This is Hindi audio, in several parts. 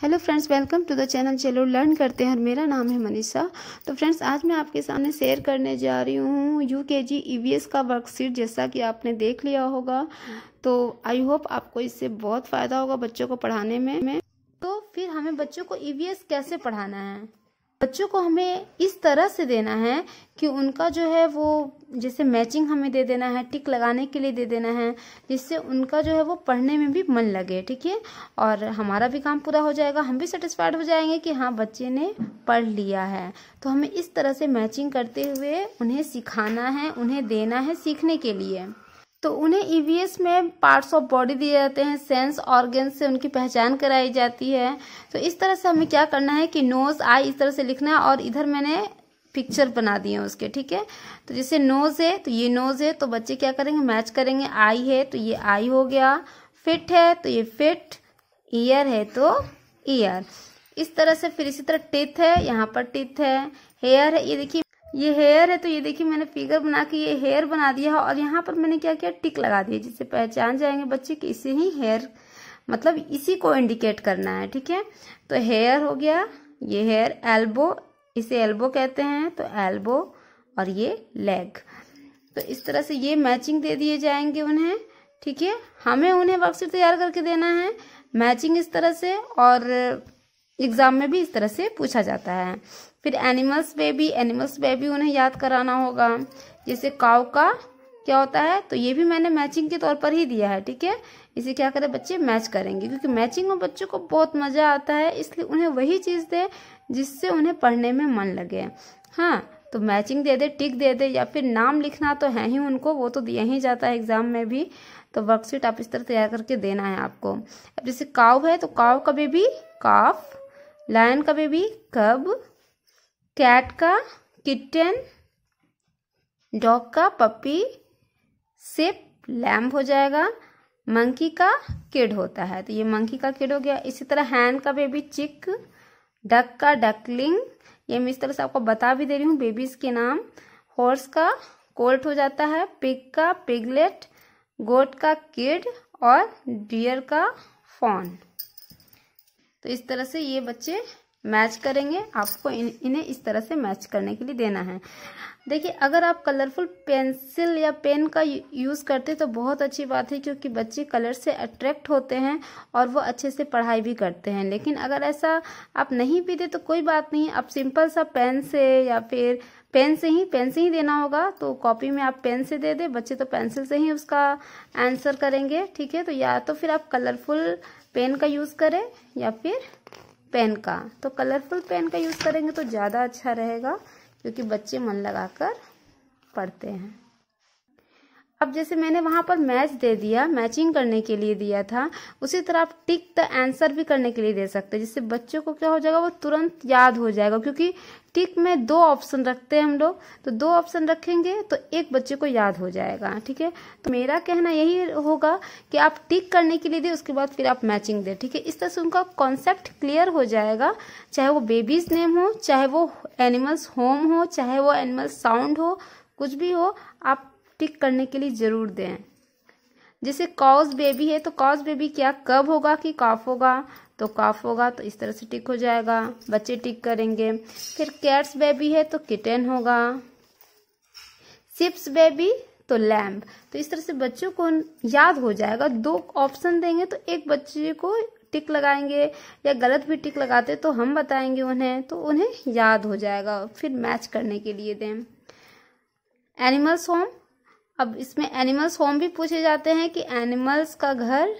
hello friends welcome to the channel चलो लर्न करते हैं और मेरा नाम है मनीषा तो फ्रेंड्स आज मैं आपके सामने शेयर करने जा रही हूँ U K G E V S का वर्कशीट जैसा कि आपने देख लिया होगा तो आई होप आपको इससे बहुत फ़ायदा होगा बच्चों को पढ़ाने में तो फिर हमें बच्चों को ई वी एस कैसे पढ़ाना है बच्चों को हमें इस तरह से देना है कि उनका जो है वो जैसे मैचिंग हमें दे देना है टिक लगाने के लिए दे देना है जिससे उनका जो है वो पढ़ने में भी मन लगे ठीक है और हमारा भी काम पूरा हो जाएगा हम भी सेटिस्फाइड हो जाएंगे कि हाँ बच्चे ने पढ़ लिया है तो हमें इस तरह से मैचिंग करते हुए उन्हें सिखाना है उन्हें देना है सीखने के लिए तो उन्हें ईवीएस e में पार्ट्स ऑफ बॉडी दिए जाते हैं सेंस ऑर्गन से उनकी पहचान कराई जाती है तो इस तरह से हमें क्या करना है कि नोज आई इस तरह से लिखना है और इधर मैंने पिक्चर बना दिए हैं उसके ठीक है तो जैसे नोज है तो ये नोज है तो बच्चे क्या करेंगे मैच करेंगे आई है तो ये आई हो गया फिट है तो ये फिट ईयर है तो ईयर इस तरह से फिर इसी तरह टिथ है यहाँ पर टिथ है हेयर है ये देखिए ये हेयर है तो ये देखिए मैंने फिगर बना के ये हेयर बना दिया है और यहाँ पर मैंने क्या किया टिक लगा दिया जिससे पहचान जाएंगे बच्चे कि इसे ही हेयर मतलब इसी को इंडिकेट करना है ठीक है तो हेयर हो गया ये हेयर एल्बो इसे एल्बो कहते हैं तो एल्बो और ये लेग तो इस तरह से ये मैचिंग दे दिए जाएंगे उन्हें ठीक है हमें उन्हें वर्कशीट तैयार करके देना है मैचिंग इस तरह से और एग्ज़ाम में भी इस तरह से पूछा जाता है फिर एनिमल्स बेबी एनिमल्स बेबी उन्हें याद कराना होगा जैसे काव का क्या होता है तो ये भी मैंने मैचिंग के तौर पर ही दिया है ठीक है इसे क्या करें बच्चे मैच करेंगे क्योंकि मैचिंग में बच्चों को बहुत मज़ा आता है इसलिए उन्हें वही चीज़ दे जिससे उन्हें पढ़ने में मन लगे हाँ तो मैचिंग दे दे टिक दे दे या फिर नाम लिखना तो है ही उनको वो तो दिया ही जाता है एग्ज़ाम में भी तो वर्कशीट आप इस तरह तैयार करके देना है आपको अब जैसे काव है तो काव का बेबी काफ लायन का बेबी कब कैट का किटन डॉग का पपी सिप लैम्प हो जाएगा मंकी का किड होता है तो ये मंकी का किड हो गया इसी तरह हैंड का बेबी चिक डक का डकलिंग ये मैं इस तरह से आपको बता भी दे रही हूँ बेबीज के नाम हॉर्स का कोल्ट हो जाता है पिग का पिगलेट गोट का किड और डियर का फॉन तो इस तरह से ये बच्चे मैच करेंगे आपको इन इन्हें इस तरह से मैच करने के लिए देना है देखिए अगर आप कलरफुल पेंसिल या पेन का यूज़ करते तो बहुत अच्छी बात है क्योंकि बच्चे कलर से अट्रैक्ट होते हैं और वो अच्छे से पढ़ाई भी करते हैं लेकिन अगर ऐसा आप नहीं भी दे तो कोई बात नहीं आप सिंपल सा पेन से या फिर पेन से ही पेन से ही देना होगा तो कॉपी में आप पेन से दे दें बच्चे तो पेंसिल से ही उसका आंसर करेंगे ठीक है तो या तो फिर आप कलरफुल पेन का यूज़ करें या फिर पेन का तो कलरफुल पेन का यूज़ करेंगे तो ज़्यादा अच्छा रहेगा क्योंकि बच्चे मन लगाकर पढ़ते हैं अब जैसे मैंने वहाँ पर मैच दे दिया मैचिंग करने के लिए दिया था उसी तरह आप टिक द आंसर भी करने के लिए दे सकते हैं जिससे बच्चों को क्या हो जाएगा वो तुरंत याद हो जाएगा क्योंकि टिक में दो ऑप्शन रखते हैं हम लोग तो दो ऑप्शन रखेंगे तो एक बच्चे को याद हो जाएगा ठीक है तो मेरा कहना यही होगा कि आप टिक करने के लिए दें उसके बाद फिर आप मैचिंग दे ठीक है इस तरह से उनका कॉन्सेप्ट क्लियर हो जाएगा चाहे वो बेबीज नेम हो चाहे वो एनिमल्स होम हो चाहे वो एनिमल साउंड हो कुछ भी हो आप टिक करने के लिए ज़रूर दें जैसे कॉज बेबी है तो कॉज बेबी क्या कब होगा कि कॉफ होगा तो कॉफ होगा तो इस तरह से टिक हो जाएगा बच्चे टिक करेंगे फिर कैट्स बेबी है तो किटन होगा सिप्स बेबी तो लैम्प तो इस तरह से बच्चों को याद हो जाएगा दो ऑप्शन देंगे तो एक बच्चे को टिक लगाएंगे या गलत भी टिक लगाते तो हम बताएंगे उन्हें तो उन्हें याद हो जाएगा फिर मैच करने के लिए दें एनिमल्स होम अब इसमें एनिमल्स होम भी पूछे जाते हैं कि एनिमल्स का घर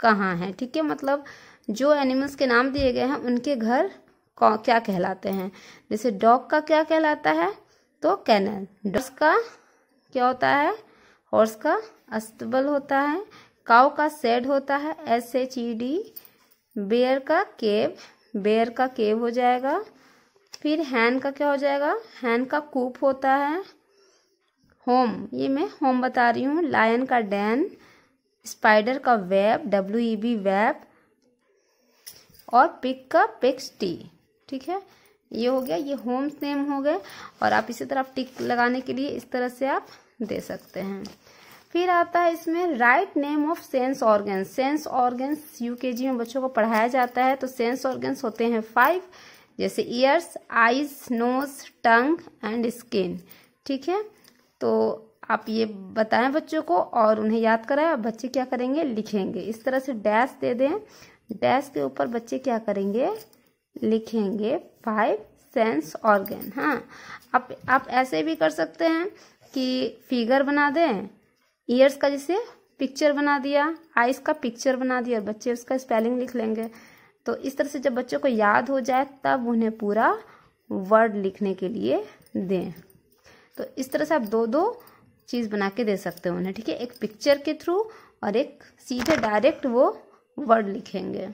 कहाँ है ठीक है मतलब जो एनिमल्स के नाम दिए गए हैं उनके घर क्या कहलाते हैं जैसे डॉग का क्या कहलाता है तो कैनल डॉग का क्या होता है हॉर्स का अस्तबल होता है काउ का सेड होता है S H E D bear का केव बेयर का केव हो जाएगा फिर हैन का क्या हो जाएगा हैन का कूप होता है होम ये मैं होम बता रही हूँ लायन का डैन स्पाइडर का web W E B web और पिक का पिक्स टी ठीक है ये हो गया ये होम नेम हो गए और आप इसी तरह टिक लगाने के लिए इस तरह से आप दे सकते हैं फिर आता है इसमें write name of sense organ sense organs UKG में बच्चों को पढ़ाया जाता है तो सेंस ऑर्गन्स होते हैं फाइव जैसे ears eyes nose tongue and skin ठीक है तो आप ये बताएं बच्चों को और उन्हें याद कराएं और बच्चे क्या करेंगे लिखेंगे इस तरह से डैश दे दें डैश के ऊपर बच्चे क्या करेंगे लिखेंगे फाइव सेंस ऑर्गेन हाँ आप आप ऐसे भी कर सकते हैं कि फिगर बना दें ईयर्स का जैसे पिक्चर बना दिया आइस का पिक्चर बना दिया और बच्चे उसका स्पेलिंग लिख लेंगे तो इस तरह से जब बच्चों को याद हो जाए तब उन्हें पूरा वर्ड लिखने के लिए दें तो इस तरह से आप दो दो चीज़ बना के दे सकते हो उन्हें ठीक है एक पिक्चर के थ्रू और एक सीधे डायरेक्ट वो वर्ड लिखेंगे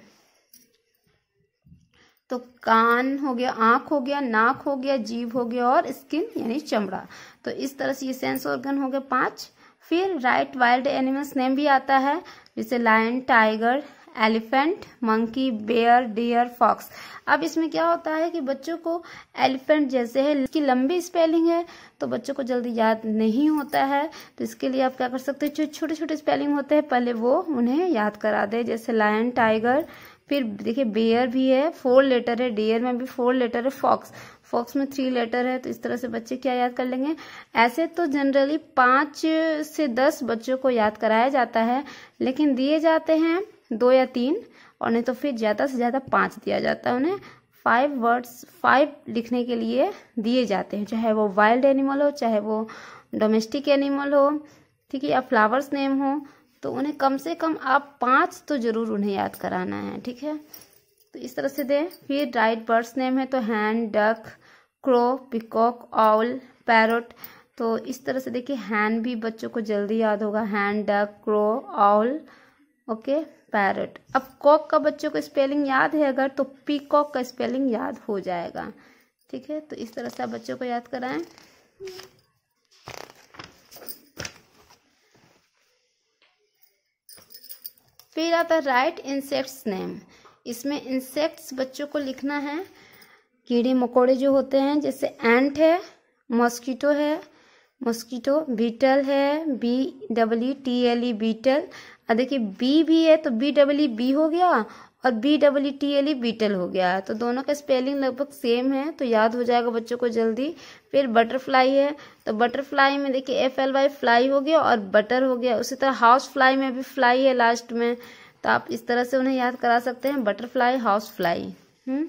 तो कान हो गया आँख हो गया नाक हो गया जीभ हो गया और स्किन यानी चमड़ा तो इस तरह से ये सेंस ऑर्गन हो गए पांच फिर राइट वाइल्ड एनिमल्स नेम भी आता है जैसे lion tiger elephant monkey bear deer fox अब इसमें क्या होता है कि बच्चों को एलिफेंट जैसे है इसकी लंबी स्पेलिंग है तो बच्चों को जल्दी याद नहीं होता है तो इसके लिए आप क्या कर सकते हैं जो छोटे छोटे स्पेलिंग होते हैं पहले वो उन्हें याद करा दे जैसे लायन टाइगर फिर देखिए बेयर भी है फोर लेटर है डियर में भी फोर लेटर है फॉक्स फॉक्स में थ्री लेटर है तो इस तरह से बच्चे क्या याद कर लेंगे ऐसे तो जनरली पाँच से दस बच्चों को याद कराया जाता है लेकिन दिए जाते हैं दो या तीन और नहीं तो फिर ज़्यादा से ज़्यादा पाँच दिया जाता है उन्हें फाइव वर्ड्स फाइव लिखने के लिए दिए जाते हैं चाहे वो वाइल्ड एनिमल हो चाहे वो डोमेस्टिक एनिमल हो ठीक है या फ्लावर्स नेम हो तो उन्हें कम से कम आप पाँच तो ज़रूर उन्हें याद कराना है ठीक है तो इस तरह से दें फिर राइट बर्ड्स नेम है तो hen duck crow peacock owl parrot तो इस तरह से देखिए हैंड भी बच्चों को जल्दी याद होगा hen duck crow owl okay parrot अब कॉक का बच्चों को स्पेलिंग याद है अगर तो पी कॉक का स्पेलिंग याद हो जाएगा ठीक है तो इस तरह से आप बच्चों को याद कराएं फिर आता है राइट इंसेक्ट्स नेम इसमें इंसेक्ट्स बच्चों को लिखना है कीड़े मकोड़े जो होते हैं जैसे एंट है मॉस्किटो है मॉस्किटो बीटल है B W T L E beetle और देखिए बी भी है तो बी डब्ल्यू बी हो गया और B W T L E beetle हो गया तो दोनों का स्पेलिंग लगभग सेम है तो याद हो जाएगा बच्चों को जल्दी फिर बटरफ्लाई है तो बटरफ्लाई में देखिए एफ एल वाई फ्लाई हो गया और बटर हो गया उसी तरह हाउस फ्लाई में भी फ्लाई है लास्ट में तो आप इस तरह से उन्हें याद करा सकते हैं बटरफ्लाई हाउस फ्लाई हम्म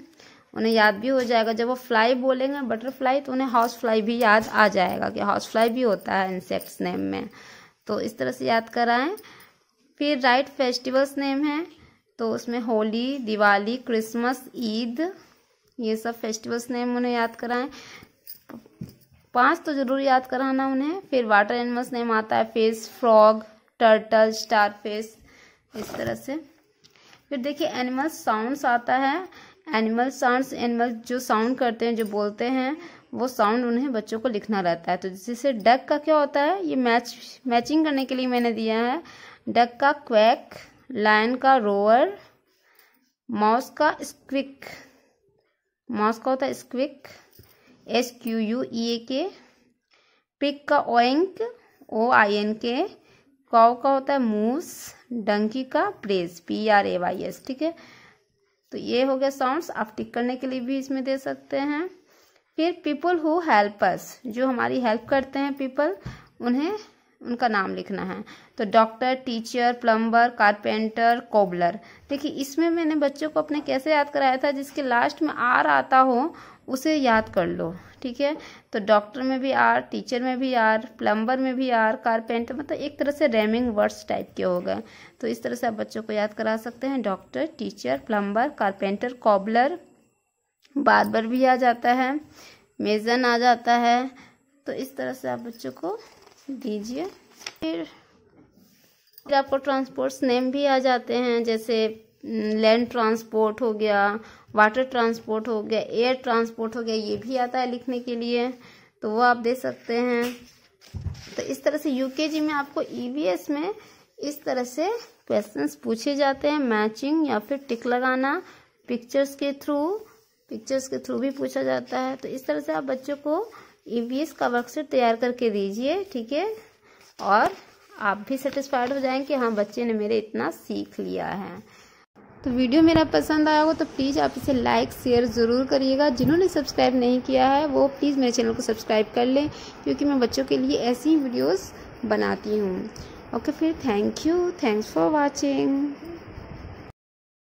उन्हें याद भी हो जाएगा जब वो फ्लाई बोलेंगे बटरफ्लाई तो उन्हें हाउस फ्लाई भी याद आ जाएगा कि हाउस फ्लाई भी होता है इंसेक्ट्स नेम में तो इस तरह से याद कराएं फिर राइट फेस्टिवल्स नेम है तो उसमें होली दिवाली क्रिसमस ईद ये सब फेस्टिवल्स नेम उन्हें याद कराएं पांच तो ज़रूर याद कराना उन्हें फिर वाटर एनिमल्स नेम आता है fish frog turtle starfish इस तरह से फिर देखिए एनिमल्स साउंड्स आता है एनिमल साउंड्स एनिमल जो साउंड करते हैं जो बोलते हैं वो साउंड उन्हें बच्चों को लिखना रहता है तो जैसे डक का क्या होता है ये मैच मैचिंग करने के लिए मैंने दिया है डक का क्वैक लाइन का रोअर माउस का स्क्विक माउस का होता है squeak S Q U E A K pig का oink O I N K cow का होता है मूस डंकी का prays P R A Y S ठीक है तो ये हो गया साउंड्स आप टिक करने के लिए भी इसमें दे सकते हैं फिर पीपल हु हेल्प अस जो हमारी हेल्प करते हैं पीपल उन्हें उनका नाम लिखना है तो doctor teacher plumber carpenter cobbler देखिए इसमें मैंने बच्चों को अपने कैसे याद कराया था जिसके लास्ट में आर आता हो उसे याद कर लो ठीक है तो डॉक्टर में भी आर टीचर में भी आर प्लम्बर में भी आर कारपेंटर मतलब एक तरह से रैमिंग वर्ड्स टाइप के हो गए तो इस तरह से आप बच्चों को याद करा सकते हैं doctor teacher plumber carpenter cobbler बार भी आ जाता है मेज़न आ जाता है तो इस तरह से आप बच्चों को दीजिए फिर फिर आपको ट्रांसपोर्ट्स नेम भी आ जाते हैं जैसे लैंड हम्म, ट्रांसपोर्ट हो गया वाटर ट्रांसपोर्ट हो गया एयर ट्रांसपोर्ट हो गया ये भी आता है लिखने के लिए तो वो आप दे सकते हैं तो इस तरह से यूकेजी में आपको ईवीएस e में इस तरह से क्वेश्चंस पूछे जाते हैं मैचिंग या फिर टिक लगाना पिक्चर्स के थ्रू पिक्चर्स के थ्रू भी पूछा जाता है तो इस तरह से आप बच्चों को ईवीएस का वर्कशीट तैयार करके दीजिए ठीक है और आप भी सेटिस्फाइड हो जाएंगे कि हाँ बच्चे ने मेरे इतना सीख लिया है तो वीडियो मेरा पसंद आया हो तो प्लीज़ आप इसे लाइक शेयर ज़रूर करिएगा जिन्होंने सब्सक्राइब नहीं किया है वो प्लीज़ मेरे चैनल को सब्सक्राइब कर लें क्योंकि मैं बच्चों के लिए ऐसी ही वीडियोज़ बनाती हूँ ओके फिर thank you thanks for watching